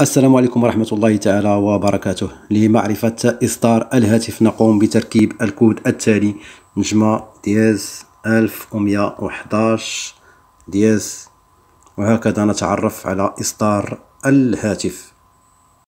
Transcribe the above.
السلام عليكم ورحمة الله تعالى وبركاته لمعرفة إصدار الهاتف نقوم بتركيب الكود التالي نجمة دياز 1111 دياز وهكذا نتعرف على إصدار الهاتف